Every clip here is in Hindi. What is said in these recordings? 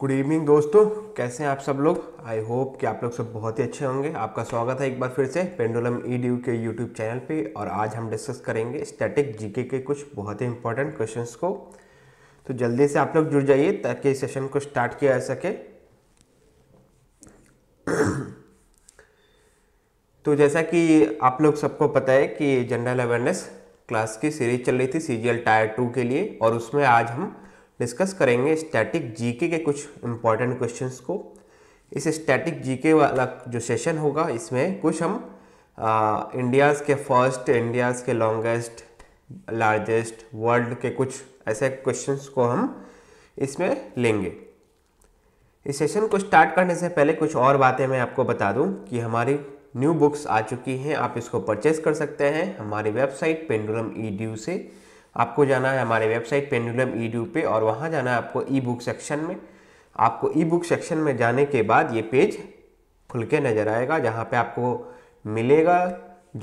गुड इवनिंग दोस्तों कैसे हैं आप सब लोग आई होप कि आप लोग सब बहुत ही अच्छे होंगे आपका स्वागत है एक बार फिर से पेंडुलम ई डी के यूट्यूब चैनल पे और आज हम डिस्कस करेंगे स्टैटिक जीके के कुछ बहुत ही इंपॉर्टेंट क्वेश्चंस को तो जल्दी से आप लोग जुड़ जाइए ताकि इस सेशन को स्टार्ट किया जा सके तो जैसा कि आप लोग सबको पता है कि जनरल अवेयरनेस क्लास की सीरीज चल रही थी सी टायर टू के लिए और उसमें आज हम डिस्कस करेंगे स्टैटिक जीके के कुछ इम्पॉर्टेंट क्वेश्चंस को इस स्टैटिक जीके वाला जो सेशन होगा इसमें कुछ हम इंडियाज़ के फर्स्ट इंडियाज़ के लॉन्गेस्ट लार्जेस्ट वर्ल्ड के कुछ ऐसे क्वेश्चंस को हम इसमें लेंगे इस सेशन को स्टार्ट करने से पहले कुछ और बातें मैं आपको बता दूं कि हमारी न्यू बुक्स आ चुकी हैं आप इसको परचेज कर सकते हैं हमारी वेबसाइट पेंडुलम ई से आपको जाना है हमारे वेबसाइट पेंडुलम ई पे और वहाँ जाना है आपको ई बुक सेक्शन में आपको ई बुक सेक्शन में जाने के बाद ये पेज खुल के नज़र आएगा जहाँ पे आपको मिलेगा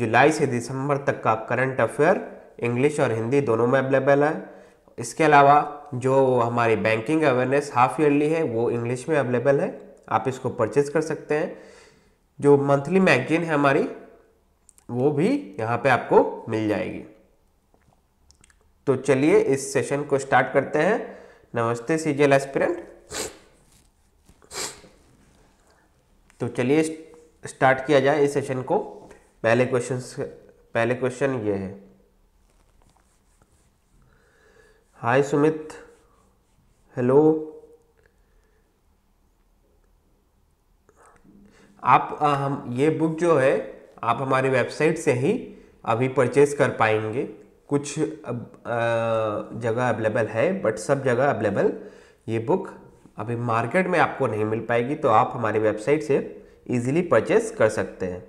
जुलाई से दिसंबर तक का करंट अफेयर इंग्लिश और हिंदी दोनों में अवेलेबल है इसके अलावा जो हमारी बैंकिंग अवेयरनेस हाफ ईयरली है वो इंग्लिश में अवेलेबल है आप इसको परचेज कर सकते हैं जो मंथली मैगजीन है हमारी वो भी यहाँ पे आपको मिल जाएगी तो चलिए इस सेशन को स्टार्ट करते हैं नमस्ते सीजल एस्पिरेंट तो चलिए स्टार्ट किया जाए इस सेशन को पहले क्वेश्चन पहले क्वेश्चन ये है हाय सुमित हेलो आप आ, हम ये बुक जो है आप हमारी वेबसाइट से ही अभी परचेज कर पाएंगे कुछ जगह अवेलेबल है बट सब जगह अवेलेबल ये बुक अभी मार्केट में आपको नहीं मिल पाएगी तो आप हमारी वेबसाइट से इजीली परचेस कर सकते हैं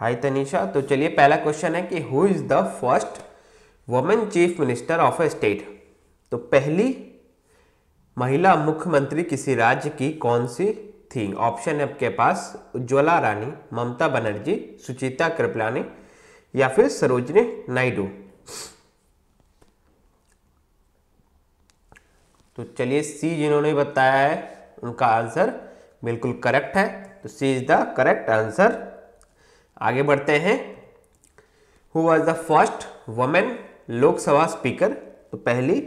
हाय तनिषा तो चलिए पहला क्वेश्चन है कि who is the first women chief minister of a state तो पहली महिला मुख्यमंत्री किसी राज्य की कौन सी थी ऑप्शन है आपके पास उज्ज्वला रानी ममता बनर्जी सुचिता कृपलानी या फिर सरोजनी नायडू तो चलिए सी जिन्होंने बताया है उनका आंसर बिल्कुल करेक्ट है तो C is the correct answer आगे बढ़ते हैं who was the first women Lok Sabha speaker तो पहली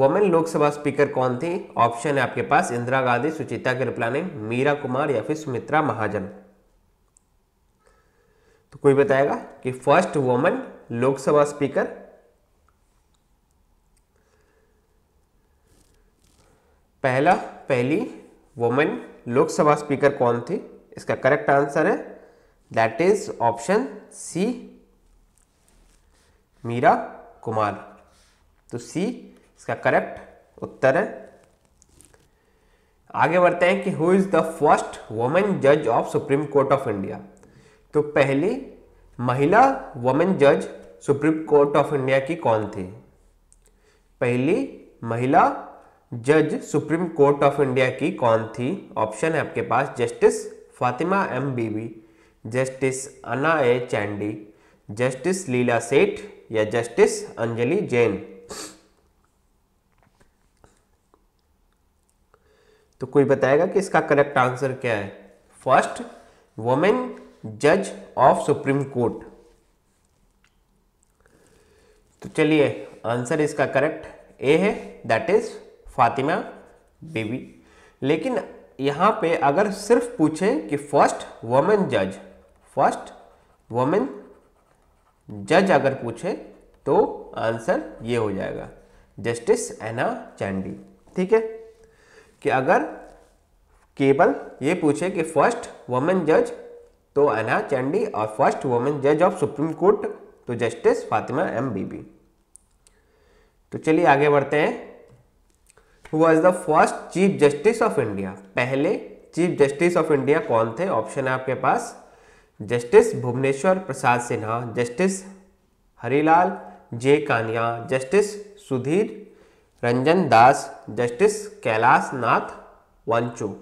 वोमेन लोकसभा स्पीकर कौन थी ऑप्शन है आपके पास इंदिरा गांधी सुचिता कृपलानी मीरा कुमार या फिर सुमित्रा महाजन तो कोई बताएगा कि फर्स्ट वुमन लोकसभा स्पीकर पहला पहली वुमन लोकसभा स्पीकर कौन थी इसका करेक्ट आंसर है that is option C Meera Kumar तो सी इसका करेक्ट उत्तर है आगे बढ़ते हैं कि who is the first women जज of supreme court of India तो पहली महिला वमेन जज सुप्रीम कोर्ट ऑफ इंडिया की कौन थी पहली महिला जज सुप्रीम कोर्ट ऑफ इंडिया की कौन थी ऑप्शन है आपके पास justice Fatima M Beevi justice Anna A चैंडी justice लीला सेठ या जस्टिस अंजलि जैन तो कोई बताएगा कि इसका करेक्ट आंसर क्या है फर्स्ट वुमेन जज ऑफ सुप्रीम कोर्ट तो चलिए आंसर इसका करेक्ट ए है दैट इज फातिमा बेबी लेकिन यहां पे अगर सिर्फ पूछे कि फर्स्ट वुमेन जज फर्स्ट वुमेन जज अगर पूछे तो आंसर ये हो जाएगा जस्टिस एना चैंडी ठीक है कि अगर केवल ये पूछे कि फर्स्ट वुमेन जज तो अना चंडी और फर्स्ट वुमेन जज ऑफ सुप्रीम कोर्ट तो जस्टिस फातिमा एम बीबी तो चलिए आगे बढ़ते हैं was the first chief justice of India पहले चीफ जस्टिस ऑफ इंडिया कौन थे ऑप्शन है आपके पास justice Bhuvaneshwar Prasad Sinha justice Harilal J Kania justice Sudhir Ranjan Das justice Kailash Nath Wanchoo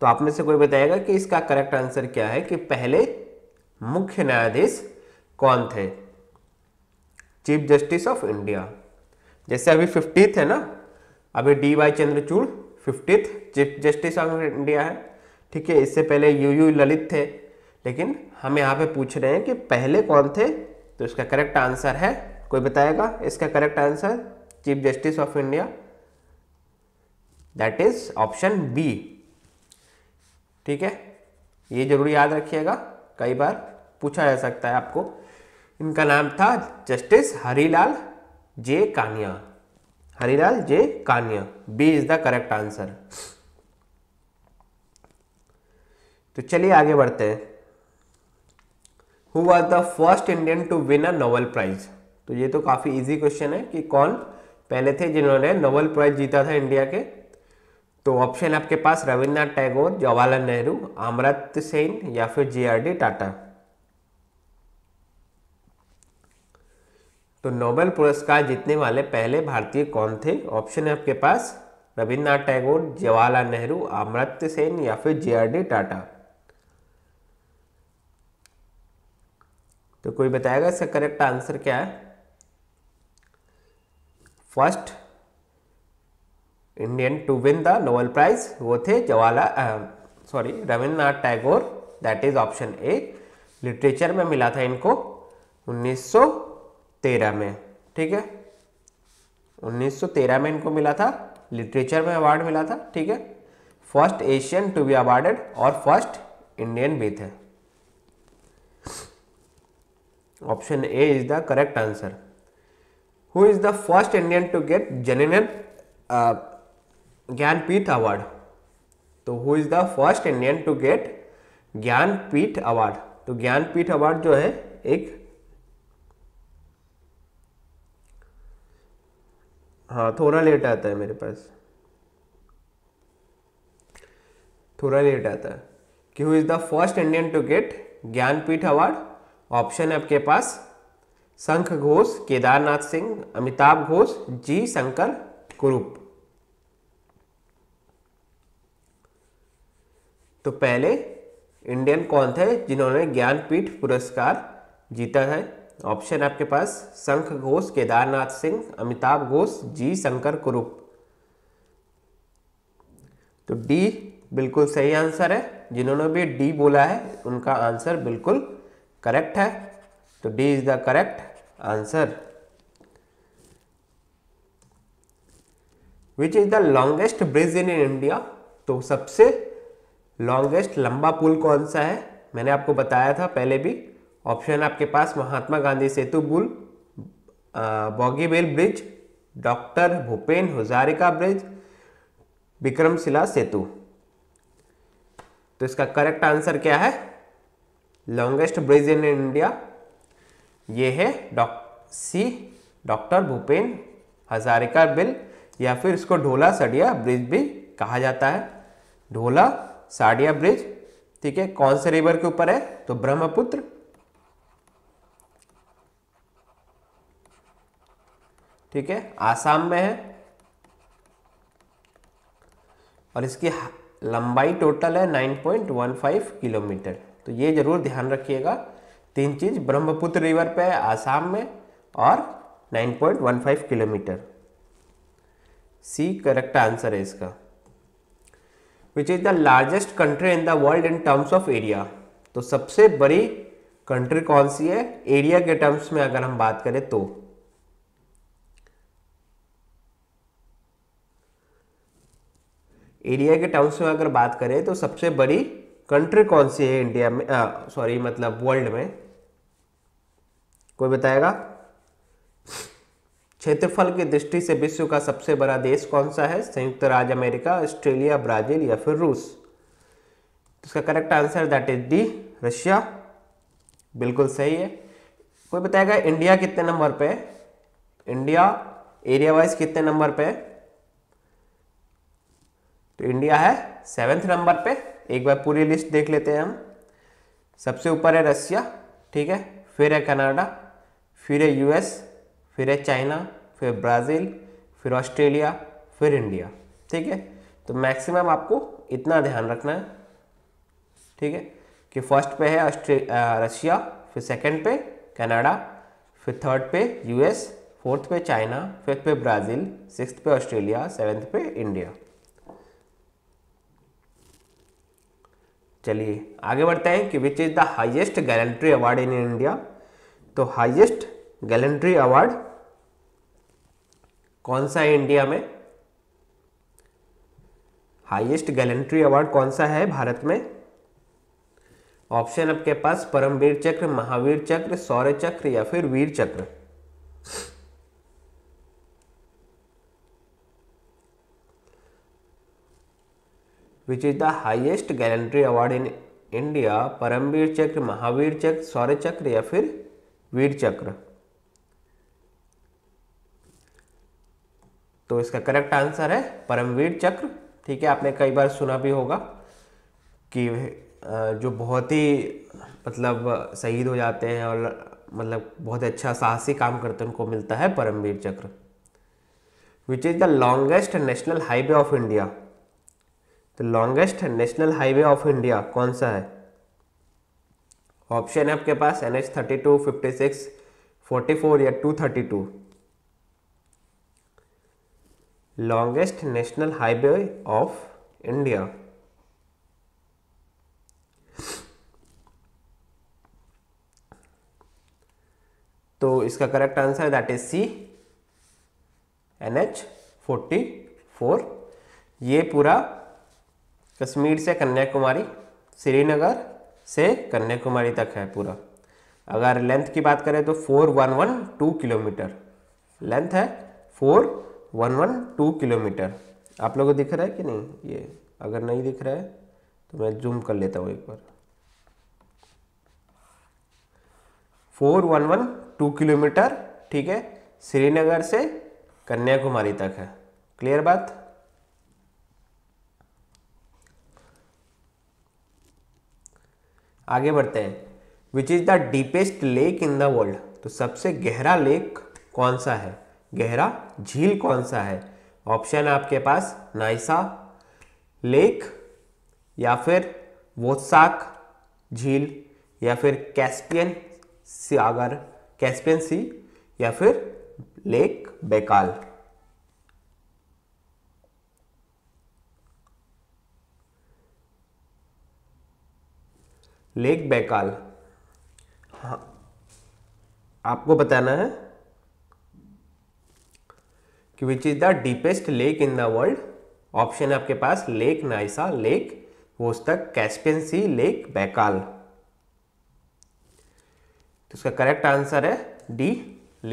तो आप में से कोई बताएगा कि इसका करेक्ट आंसर क्या है कि पहले मुख्य न्यायाधीश कौन थे चीफ जस्टिस ऑफ इंडिया जैसे अभी फिफ्टीथ है ना अभी D Y Chandrachud fiftieth chief justice of India है ठीक है इससे पहले यू यू ललित थे लेकिन हम यहाँ पे पूछ रहे हैं कि पहले कौन थे तो इसका करेक्ट आंसर है कोई बताएगा इसका correct answer chief justice of India that is option B ठीक है ये जरूर याद रखिएगा कई बार पूछा जा सकता है आपको इनका नाम था justice Harilal J Kania Harilal J Kania B is the correct answer तो चलिए आगे बढ़ते हैं who was the first Indian to win a Nobel prize तो ये तो काफ़ी इजी क्वेश्चन है कि कौन पहले थे जिन्होंने नोबल प्राइज जीता था इंडिया के तो ऑप्शन आपके पास रविन्द्रनाथ टैगोर जवाहरलाल नेहरू अमृत सेन या फिर डी टाटा तो नोबेल पुरस्कार जीतने वाले पहले भारतीय कौन थे ऑप्शन है आपके पास रविन्द्रनाथ टैगोर जवाहरलाल नेहरू अमृत सेन या फिर डी टाटा तो कोई बताएगा इसका करेक्ट आंसर क्या है first Indian to win the Nobel prize वो थे Jawaharlal sorry Rabindranath Tagore that is option A literature में मिला था इनको 1913 में ठीक है 1913 में इनको मिला था लिटरेचर में अवार्ड मिला था ठीक है first Asian to be awarded और फर्स्ट इंडियन भी थे option A is the correct answer who is the first Indian to get जेनिनल ज्ञानपीठ अवार्ड तो who is the first Indian to get Jnanpith award तो ज्ञानपीठ अवार्ड जो है एक हाँ थोड़ा लेट आता है मेरे पास थोड़ा लेट आता है कि who is the first Indian to get Jnanpith award option है आपके पास शंख घोष केदारनाथ सिंह अमिताभ घोष जी शंकर कुरूप तो पहले इंडियन कौन थे जिन्होंने ज्ञानपीठ पुरस्कार जीता है ऑप्शन आपके पास शंख घोष केदारनाथ सिंह अमिताभ घोष जी शंकर कुरुप तो डी बिल्कुल सही आंसर है जिन्होंने भी डी बोला है उनका आंसर बिल्कुल करेक्ट है तो D is the correct answer which is the longest bridge in India तो सबसे लॉन्गेस्ट लंबा पुल कौन सा है मैंने आपको बताया था पहले भी ऑप्शन आपके पास महात्मा गांधी सेतु पुल Bogibeel bridge doctor Bhupen Hazarika bridge Vikramshila Setu तो इसका करेक्ट आंसर क्या है लॉन्गेस्ट ब्रिज इन इंडिया ये है डॉ सी डॉक्टर भूपेन हजारिका बिल या फिर इसको ढोला सडिया ब्रिज भी कहा जाता है ढोला साड़िया ब्रिज ठीक है कौन से रिवर के ऊपर है तो ब्रह्मपुत्र ठीक है आसाम में है और इसकी लंबाई टोटल है 9.15 किलोमीटर तो ये जरूर ध्यान रखिएगा तीन चीज ब्रह्मपुत्र रिवर पे है आसाम में और 9.15 किलोमीटर सी करेक्ट आंसर है इसका which is the largest country in the world in terms of area तो सबसे बड़ी कंट्री कौन सी है एरिया के टर्म्स में अगर हम बात करें तो एरिया के टर्म्स में अगर बात करें तो सबसे बड़ी कंट्री कौन सी है इंडिया में सॉरी मतलब वर्ल्ड में कोई बताएगा क्षेत्रफल की दृष्टि से विश्व का सबसे बड़ा देश कौन सा है संयुक्त राज्य अमेरिका ऑस्ट्रेलिया ब्राजील या फिर रूस तो इसका correct answer that is D Russia बिल्कुल सही है कोई बताएगा इंडिया कितने नंबर पे इंडिया एरिया वाइज कितने नंबर पे तो इंडिया है सेवेंथ नंबर पे एक बार पूरी लिस्ट देख लेते हैं हम सबसे ऊपर है रसिया ठीक है फिर है कनाडा फिर है यूएस फिर है चाइना फिर ब्राज़ील फिर ऑस्ट्रेलिया फिर इंडिया ठीक है तो मैक्सिमम आपको इतना ध्यान रखना है ठीक है कि फर्स्ट पे है रशिया फिर सेकंड पे कनाडा फिर थर्ड पे यूएस फोर्थ पे चाइना फिफ्थ पे ब्राज़ील सिक्स्थ पे ऑस्ट्रेलिया सेवेंथ पे इंडिया चलिए आगे बढ़ते हैं कि which is the highest gallantry award in India तो हाईएस्ट गैलेंट्री अवार्ड कौन सा है इंडिया में हाईएस्ट गैलेंट्री अवार्ड कौन सा है भारत में ऑप्शन आपके पास परमवीर चक्र महावीर चक्र सौर्य चक्र या फिर Vir Chakra which is the highest gallantry award in India Paramvir Chakra Mahavir चक्र सौर्य चक्र या फिर वीर चक्र तो इसका करेक्ट आंसर है परमवीर चक्र ठीक है आपने कई बार सुना भी होगा कि जो बहुत ही मतलब शहीद हो जाते हैं और मतलब बहुत अच्छा साहसी काम करते हैं उनको मिलता है Paramvir Chakra which is the longest national highway of India तो longest national highway of India कौन सा है ऑप्शन है आपके पास N H thirty two fifty six forty four या two thirty two longest national highway of India. तो इसका correct answer that is C N H forty four ये पूरा कश्मीर से कन्याकुमारी श्रीनगर से कन्याकुमारी तक है पूरा अगर लेंथ की बात करें तो four one one two kilometre length है four one one two kilometre आप लोगों को दिख रहा है कि नहीं ये अगर नहीं दिख रहा है तो मैं जूम कर लेता हूँ एक बार four one one two kilometre ठीक है श्रीनगर से कन्याकुमारी तक है क्लियर बात आगे बढ़ते हैं which is the deepest lake in the world तो सबसे गहरा लेक कौन सा है गहरा झील कौन सा है ऑप्शन है आपके पास नाइसा लेक या फिर वोसाक झील या फिर कैस्पियन सागर कैस्पियन सी या फिर लेक बेकाल लेक बेकाल हाँ आपको बताना है which is the deepest lake in the world option आपके पास lake Nyasa lake Vostok Caspian sea lake Baikal तो इसका करेक्ट आंसर है डी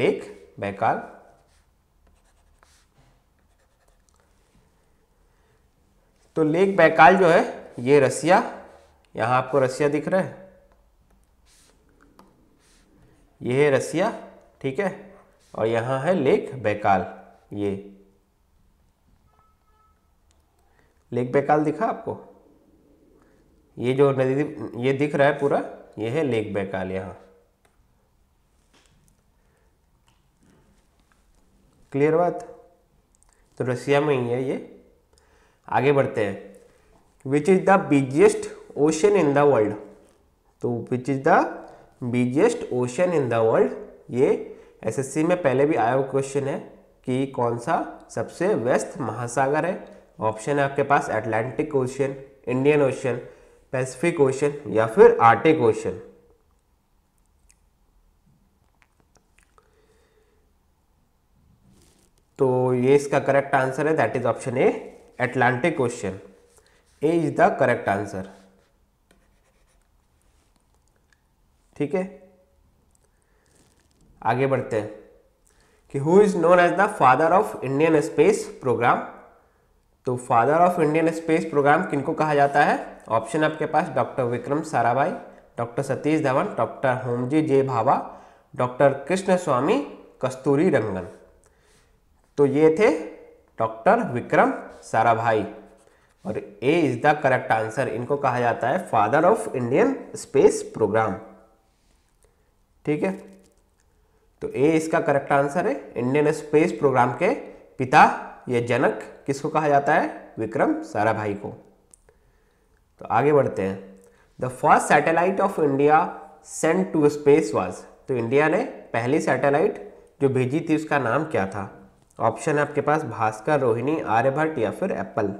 लेक बैकाल तो लेक बैकाल जो है ये रसिया यहां आपको रसिया दिख रहा है ये है रसिया ठीक है और यहां है लेक बैकाल ये लेक बैकाल दिखा आपको ये जो नदी ये दिख रहा है पूरा ये है लेक बैकाल यहाँ क्लियर बात तो रसिया में ही है ये आगे बढ़ते हैं which is the biggest ocean in the world तो which is the biggest ocean in the world ये एसएससी में पहले भी आया हुआ क्वेश्चन है कि कौन सा सबसे व्यस्त महासागर है ऑप्शन है आपके पास Atlantic ocean Indian ocean Pacific ocean या फिर आर्टिक ओशन तो ये इसका करेक्ट आंसर है that is option A Atlantic ocean A is the correct answer ठीक है आगे बढ़ते हैं कि who is known as the father of Indian space programme तो father of Indian space programme किनको कहा जाता है ऑप्शन आपके पास doctor Vikram Sarabhai doctor Satish Dhawan doctor Homi जे Bhabha doctor Krishnaswamy Kasturirangan तो ये थे डॉक्टर विक्रम साराभाई और A is the correct answer इनको कहा जाता है father of Indian space programme ठीक है तो ए इसका करेक्ट आंसर है इंडियन स्पेस प्रोग्राम के पिता या जनक किसको कहा जाता है विक्रम साराभाई को तो आगे बढ़ते हैं the first satellite of India sent to space was तो इंडिया ने पहली सैटेलाइट जो भेजी थी उसका नाम क्या था ऑप्शन है आपके पास भास्कर रोहिणी आर्यभट्ट या फिर apple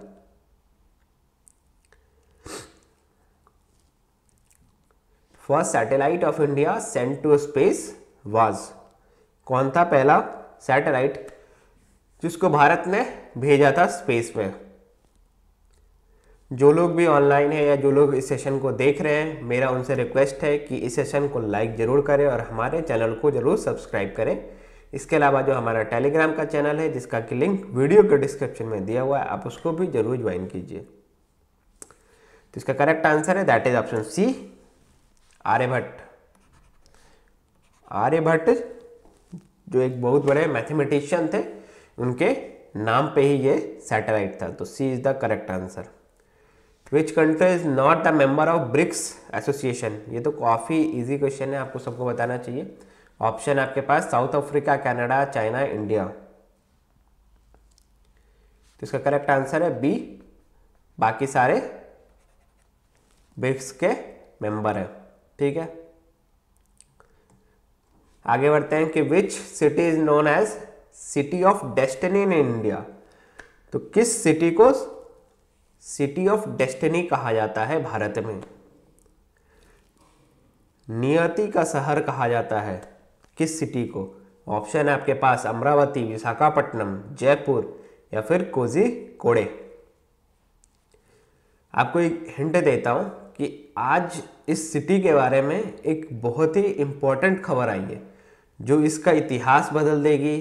first satellite of India sent to space was कौन था पहला सैटेलाइट जिसको भारत ने भेजा था स्पेस में जो लोग भी ऑनलाइन है या जो लोग इस सेशन को देख रहे हैं मेरा उनसे रिक्वेस्ट है कि इस सेशन को लाइक ज़रूर करें और हमारे चैनल को ज़रूर सब्सक्राइब करें इसके अलावा जो हमारा टेलीग्राम का चैनल है जिसका कि लिंक वीडियो के डिस्क्रिप्शन में दिया हुआ है आप उसको भी ज़रूर ज्वाइन कीजिए तो इसका करेक्ट आंसर है that is option C Aryabhata Aryabhata जो एक बहुत बड़े मैथमेटिशियन थे उनके नाम पे ही ये सैटेलाइट था तो C is the correct answer which country is not the member of BRICS association ये तो काफ़ी इजी क्वेश्चन है आपको सबको बताना चाहिए ऑप्शन आपके पास South Africa Canada China India तो इसका करेक्ट आंसर है बी बाकी सारे ब्रिक्स के मेंबर है ठीक है आगे बढ़ते हैं कि which city is known as city of destiny in India तो किस सिटी को सिटी ऑफ डेस्टनी कहा जाता है भारत में नियति का शहर कहा जाता है किस सिटी को ऑप्शन है आपके पास अमरावती विशाखापट्टनम जयपुर या फिर कोजी कोड़े आपको एक हिंट देता हूं कि आज इस सिटी के बारे में एक बहुत ही इंपॉर्टेंट खबर आई है जो इसका इतिहास बदल देगी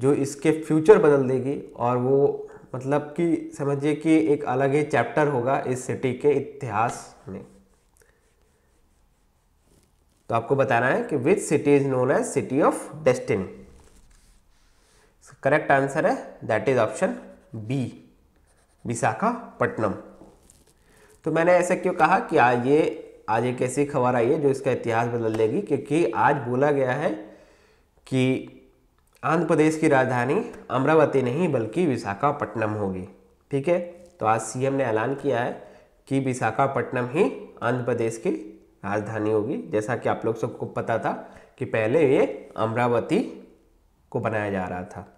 जो इसके फ्यूचर बदल देगी और वो मतलब कि समझिए कि एक अलग ही चैप्टर होगा इस सिटी के इतिहास में तो आपको बताना है कि which city is known as city of destiny correct answer है that is option B Visakhapatnam तो मैंने ऐसा क्यों कहा कि आ ये आज एक ऐसी खबर आई है जो इसका इतिहास बदल देगी क्योंकि आज बोला गया है कि आंध्र प्रदेश की राजधानी अमरावती नहीं बल्कि विशाखापट्टनम होगी ठीक है तो आज सीएम ने ऐलान किया है कि विशाखापट्टनम ही आंध्र प्रदेश की राजधानी होगी जैसा कि आप लोग सबको पता था कि पहले ये अमरावती को बनाया जा रहा था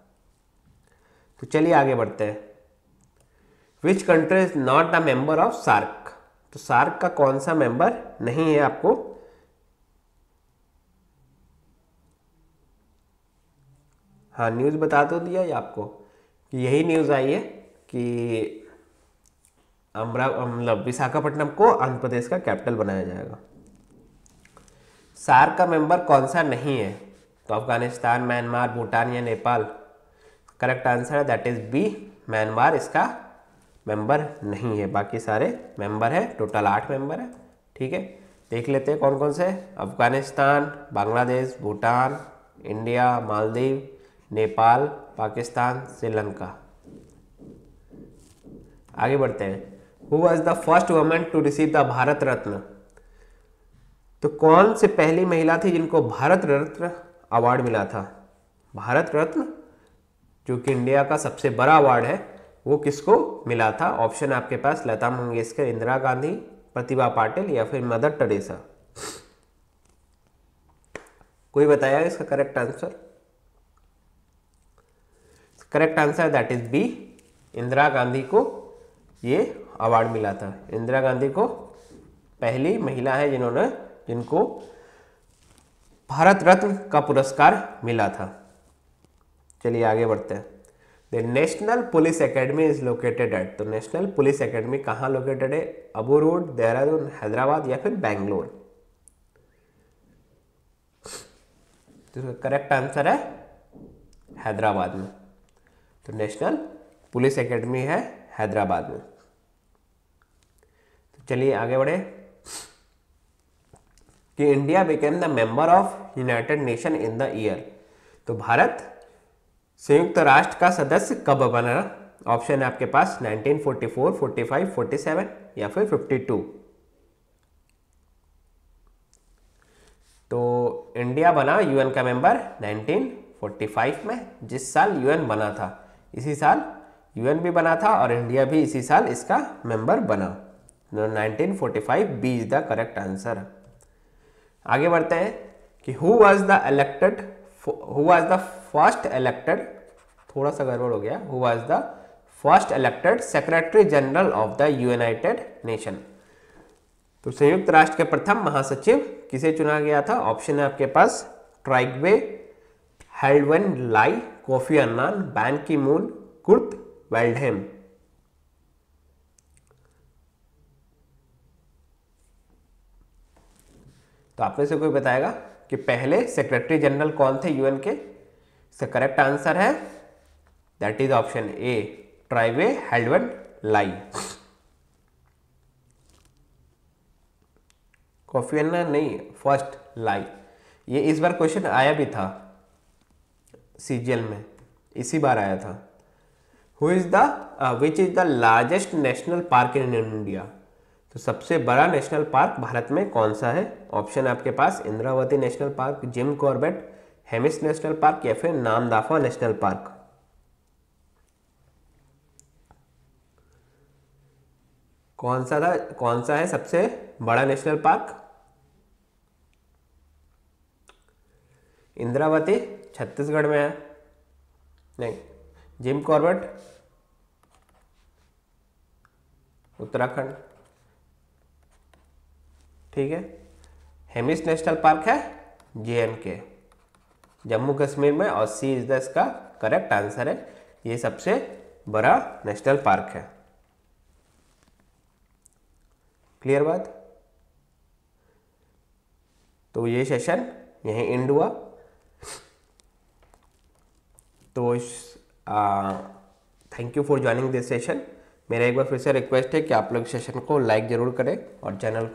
तो चलिए आगे बढ़ते हैं which country is not a member of SAARC तो सार्क का कौन सा मेंबर नहीं है आपको हाँ न्यूज़ बता तो दिया है आपको यही न्यूज़ आई है कि अमरा मतलब विशाखापट्टनम को आंध्र प्रदेश का कैपिटल बनाया जाएगा सार्क का मेंबर कौन सा नहीं है तो अफगानिस्तान म्यांमार भूटान या नेपाल करेक्ट आंसर है दैट इज बी म्यांमार इसका मेंबर नहीं है बाकी सारे मेंबर हैं टोटल आठ मेंबर है ठीक है देख लेते हैं कौन कौन से अफगानिस्तान बांग्लादेश भूटान इंडिया मालदीव नेपाल पाकिस्तान श्रीलंका आगे बढ़ते हैं who was the first women to receive the Bharat Ratna तो कौन से पहली महिला थी जिनको भारत रत्न अवार्ड मिला था भारत रत्न जो कि इंडिया का सबसे बड़ा अवार्ड है वो किसको मिला था ऑप्शन आपके पास लता मंगेशकर इंदिरा गांधी प्रतिभा पाटिल या फिर मदर टेरेसा कोई बताया इसका correct answer correct answer that is B Indira Gandhi को ये अवार्ड मिला था इंदिरा गांधी को पहली महिला है जिन्होंने जिनको भारत रत्न का पुरस्कार मिला था चलिए आगे बढ़ते हैं the national police academy is located at तो नेशनल पुलिस अकेडमी कहाँ लोकेटेड है अबू रोड देहरादून हैदराबाद या फिर बैंगलोर तो करेक्ट आंसर है हैदराबाद में तो नेशनल पुलिस एकेडमी है हैदराबाद में तो चलिए आगे बढ़े कि India became the member of united nation in the year तो भारत संयुक्त राष्ट्र का सदस्य कब बना ऑप्शन है आपके पास 1944, 45, 47 या फिर 52 तो इंडिया बना यूएन का मेंबर 1945 में जिस साल यूएन बना था इसी साल यूएन भी बना था और इंडिया भी इसी साल इसका मेंबर बना तो nineteen forty B is the correct answer आगे बढ़ते हैं कि who was the elected who was the first elected थोड़ा सा गड़बड़ हो गया who was the first elected secretary general of the united nation तो संयुक्त राष्ट्र के प्रथम महासचिव किसे चुना गया था ऑप्शन है आपके पास Trygve Halvdan Lie Kofi Annan Ban Ki Moon Kurt Waldheim तो आप में से कोई बताएगा कि पहले सेक्रेटरी जनरल कौन थे यूएन के इसका करेक्ट आंसर है that is option A Trygve Halvdan Lie Kofi Annan नहीं फर्स्ट लाई ये इस बार क्वेश्चन आया भी था सीजीएल में इसी बार आया था who is the which is the largest national park in India तो सबसे बड़ा नेशनल पार्क भारत में कौन सा है ऑप्शन आपके पास Indravati national park Jim Corbett Hemis national park या फिर नामदाफा नेशनल पार्क कौन सा था कौन सा है सबसे बड़ा नेशनल पार्क इंद्रावती छत्तीसगढ़ में है नहीं जिम कॉर्बेट उत्तराखंड ठीक है हेमिस नेशनल पार्क है जे के जम्मू कश्मीर में और सी इज द इसका करेक्ट आंसर है ये सबसे बड़ा नेशनल पार्क है क्लियर बात तो ये सेशन यहीं एंड हुआ तो thank you for joining this session मेरा एक बार फिर से रिक्वेस्ट है कि आप लोग सेशन को लाइक ज़रूर करें और चैनल को